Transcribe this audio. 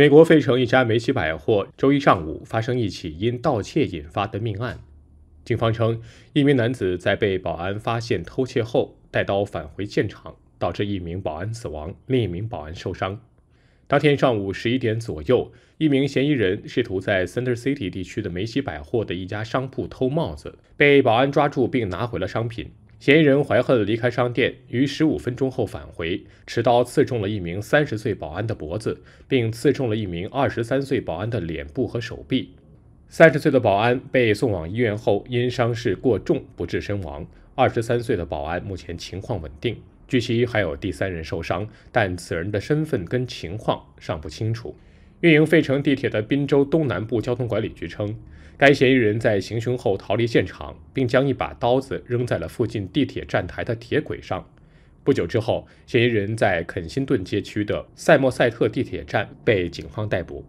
美国费城一家梅西百货周一上午发生一起因盗窃引发的命案。警方称，一名男子在被保安发现偷窃后，带刀返回现场，导致一名保安死亡，另一名保安受伤。当天上午十一点左右，一名嫌疑人试图在 Center City 地区的梅西百货的一家商铺偷帽子，被保安抓住并拿回了商品。嫌疑人怀恨离开商店，于十五分钟后返回，持刀刺中了一名三十岁保安的脖子，并刺中了一名二十三岁保安的脸部和手臂。三十岁的保安被送往医院后，因伤势过重不治身亡。二十三岁的保安目前情况稳定。据悉，还有第三人受伤，但此人的身份跟情况尚不清楚。运营费城地铁的滨州东南部交通管理局称。该嫌疑人在行凶后逃离现场，并将一把刀子扔在了附近地铁站台的铁轨上。不久之后，嫌疑人在肯辛顿街区的塞莫塞特地铁站被警方逮捕。